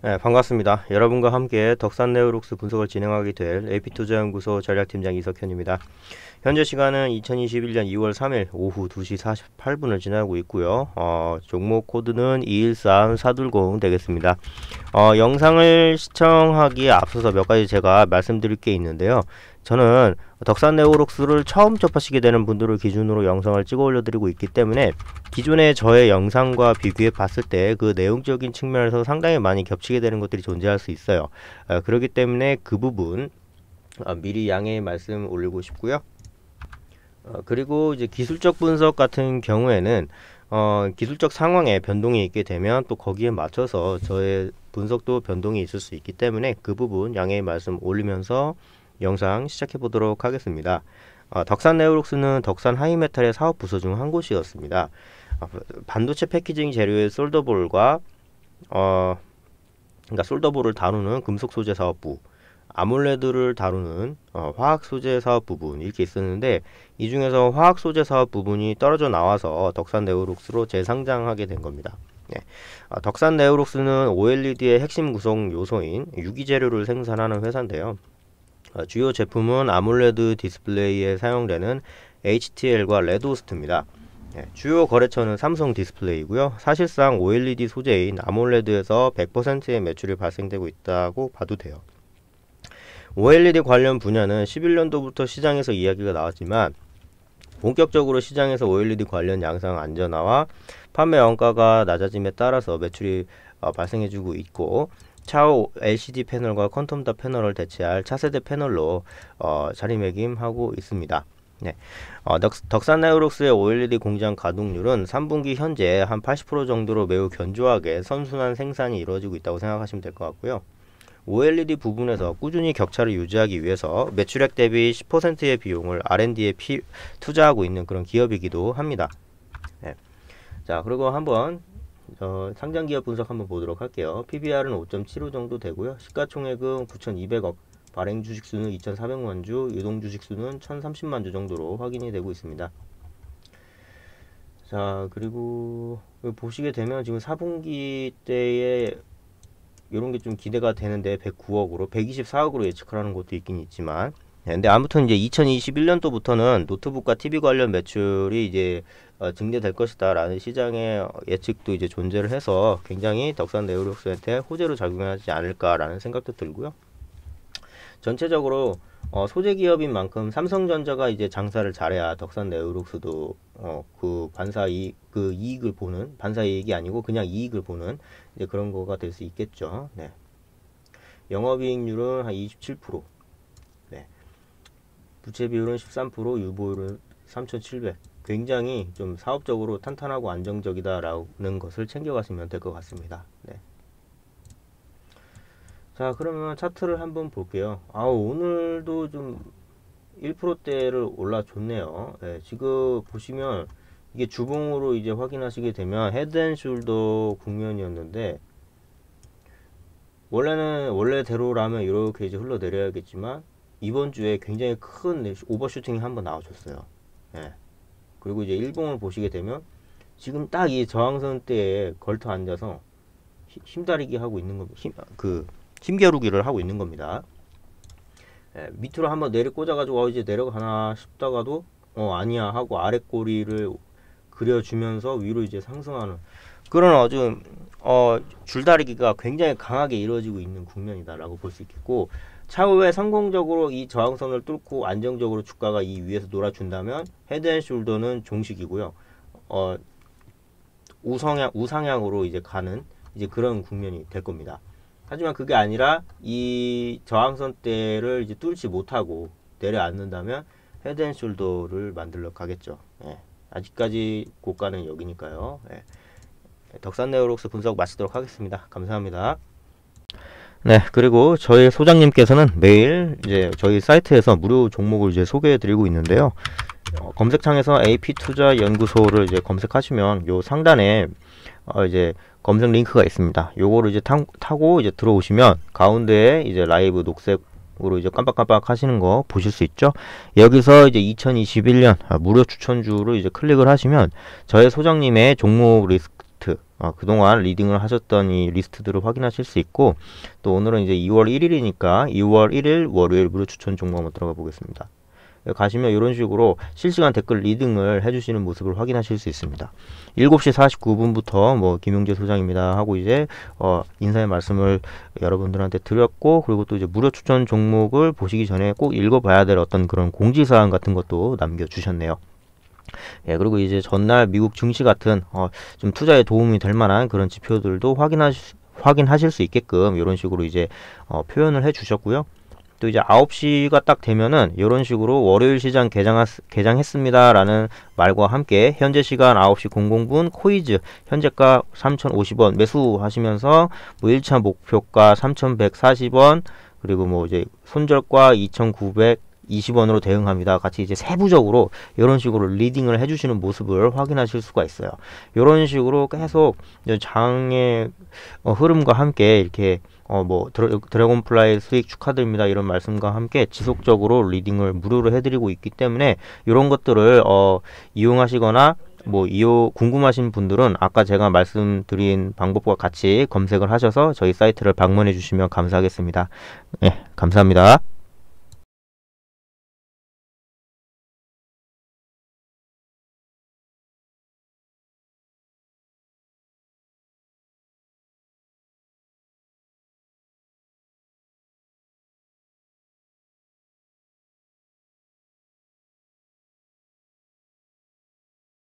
네, 반갑습니다. 여러분과 함께 덕산네오룩스 분석을 진행하게 될 AP투자연구소 전략팀장 이석현입니다. 현재 시간은 2021년 2월 3일 오후 2시 48분을 지나고 있고요. 어, 종목 코드는 213420 되겠습니다. 어, 영상을 시청하기에 앞서서 몇 가지 제가 말씀드릴 게 있는데요. 저는 덕산네오록스를 처음 접하시게 되는 분들을 기준으로 영상을 찍어 올려드리고 있기 때문에 기존의 저의 영상과 비교해 봤을 때 그 내용적인 측면에서 상당히 많이 겹치게 되는 것들이 존재할 수 있어요. 아, 그렇기 때문에 그 부분 아, 미리 양해 말씀 올리고 싶고요. 아, 그리고 이제 기술적 분석 같은 경우에는 어, 기술적 상황에 변동이 있게 되면 또 거기에 맞춰서 저의 분석도 변동이 있을 수 있기 때문에 그 부분 양해 말씀 올리면서 영상 시작해 보도록 하겠습니다. 어, 덕산 네오룩스는 덕산 하이메탈의 사업 부서 중 한 곳이었습니다. 어, 반도체 패키징 재료의 솔더볼과 어, 그러니까 솔더볼을 다루는 금속 소재 사업부, 아몰레드를 다루는 어, 화학 소재 사업 부분 이렇게 있었는데 이 중에서 화학 소재 사업 부분이 떨어져 나와서 덕산 네오룩스로 재상장하게 된 겁니다. 네. 어, 덕산 네오룩스는 OLED의 핵심 구성 요소인 유기 재료를 생산하는 회사인데요. 어, 주요 제품은 아몰레드 디스플레이에 사용되는 HTL과 레드호스트입니다. 네, 주요 거래처는 삼성 디스플레이고요. 사실상 OLED 소재인 아몰레드에서 100%의 매출이 발생되고 있다고 봐도 돼요. OLED 관련 분야는 11년도부터 시장에서 이야기가 나왔지만 본격적으로 시장에서 OLED 관련 양상 안전화와 판매 원가가 낮아짐에 따라서 매출이 어, 발생해주고 있고 차후 LCD 패널과 퀀텀 다 패널을 대체할 차세대 패널로 어, 자리매김하고 있습니다. 네. 어, 덕, 산나우록스의 OLED 공장 가동률은 3분기 현재 한 80% 정도로 매우 견조하게 선순환 생산이 이루어지고 있다고 생각하시면 될 것 같고요. OLED 부분에서 꾸준히 격차를 유지하기 위해서 매출액 대비 10%의 비용을 R&D에 투자하고 있는 그런 기업이기도 합니다. 네. 자, 그리고 한번 어, 상장 기업 분석 한번 보도록 할게요. PBR은 5.75 정도 되고요. 시가총액은 9,200억, 발행 주식 수는 2,400만 주, 유동 주식 수는 1,030만 주 정도로 확인이 되고 있습니다. 자, 그리고 보시게 되면 지금 4분기 때에 이런 게 좀 기대가 되는데 109억으로 124억으로 예측을 하는 것도 있긴 있지만 네, 근데 아무튼 이제 2021년도부터는 노트북과 TV 관련 매출이 이제 어, 증대될 것이다라는 시장의 예측도 이제 존재를 해서 굉장히 덕산 네오룩스한테 호재로 작용하지 않을까라는 생각도 들고요. 전체적으로 어, 소재 기업인 만큼 삼성전자가 이제 장사를 잘해야 덕산 네오룩스도 어, 그 반사 이익, 그 이익을 보는 반사 이익이 아니고 그냥 이익을 보는 이제 그런 거가 될 수 있겠죠. 네. 영업이익률은 한 27%. 부채 비율은 13% 유보율은 3,700 굉장히 좀 사업적으로 탄탄하고 안정적이다라는 것을 챙겨가시면 될 것 같습니다. 네. 자 그러면 차트를 한번 볼게요. 아 오늘도 좀 1%대를 올라줬네요. 네, 지금 보시면 이게 주봉으로 이제 확인하시게 되면 헤드앤숄더 국면이었는데 원래는 원래대로라면 이렇게 이제 흘러내려야겠지만 이번 주에 굉장히 큰 네, 오버슈팅이 한번 나와줬어요. 예. 그리고 이제 일봉을 보시게 되면 지금 딱 이 저항선 때에 걸터 앉아서 힘다리기 하고 있는 겁니다. 그 힘겨루기를 하고 있는 겁니다. 예, 밑으로 한번 내려 꽂아가지고 어, 이제 내려가나 싶다가도 어 아니야 하고 아래 꼬리를 그려주면서 위로 이제 상승하는 그런 아주 어 줄다리기가 굉장히 강하게 이루어지고 있는 국면이다라고 볼 수 있겠고 차후에 성공적으로 이 저항선을 뚫고 안정적으로 주가가 이 위에서 놀아준다면 헤드앤숄더는 종식이고요. 어, 우성향 우상향으로 이제 가는 이제 그런 국면이 될 겁니다. 하지만 그게 아니라 이 저항선 대를 이제 뚫지 못하고 내려앉는다면 헤드앤숄더를 만들러 가겠죠. 예. 아직까지 고가는 여기니까요. 예. 덕산네오록스 분석 마치도록 하겠습니다. 감사합니다. 네, 그리고 저희 소장님께서는 매일 이제 저희 사이트에서 무료 종목을 이제 소개해 드리고 있는데요. 어, 검색창에서 AP 투자 연구소를 이제 검색하시면 요 상단에 어, 이제 검색 링크가 있습니다. 요거를 이제 타, 타고 이제 들어오시면 가운데에 이제 라이브 녹색 으로 이제 깜빡깜빡 하시는 거 보실 수 있죠 여기서 이제 2021년 아, 무료 추천주를 이제 클릭을 하시면 저의 소장님의 종목 리스크 리스트 아, 그동안 리딩을 하셨던 이 리스트들을 확인하실 수 있고 또 오늘은 이제 2월 1일이니까 2월 1일 월요일 무료 추천 종목 한번 들어가 보겠습니다. 예, 가시면 이런 식으로 실시간 댓글 리딩을 해주시는 모습을 확인하실 수 있습니다. 7시 49분부터 뭐 김용재 소장입니다 하고 이제 어 인사의 말씀을 여러분들한테 드렸고 그리고 또 이제 무료 추천 종목을 보시기 전에 꼭 읽어봐야 될 어떤 그런 공지사항 같은 것도 남겨주셨네요. 예, 그리고 이제 전날 미국 증시 같은 어, 좀 투자에 도움이 될 만한 그런 지표들도 확인하실 수, 확인하실 수 있게끔 이런 식으로 이제 어, 표현을 해 주셨고요. 또 이제 아홉 시가딱 되면은 이런 식으로 월요일 시장 개장 개장했습니다라는 말과 함께 현재 시간 아홉 시 공공 분 코이즈 현재가 삼천오십 원 매수하시면서 뭐일차 목표가 삼천백사십 원 그리고 뭐 이제 손절과 이천구백 20원으로 대응합니다. 같이 이제 세부적으로 이런 식으로 리딩을 해주시는 모습을 확인하실 수가 있어요. 이런 식으로 계속 장의 어, 흐름과 함께 이렇게 어, 뭐, 드래, 곤플라이 수익 축하드립니다. 이런 말씀과 함께 지속적으로 리딩을 무료로 해드리고 있기 때문에 이런 것들을, 어, 이용하시거나 뭐, 이용, 궁금하신 분들은 아까 제가 말씀드린 방법과 같이 검색을 하셔서 저희 사이트를 방문해 주시면 감사하겠습니다. 네, 감사합니다.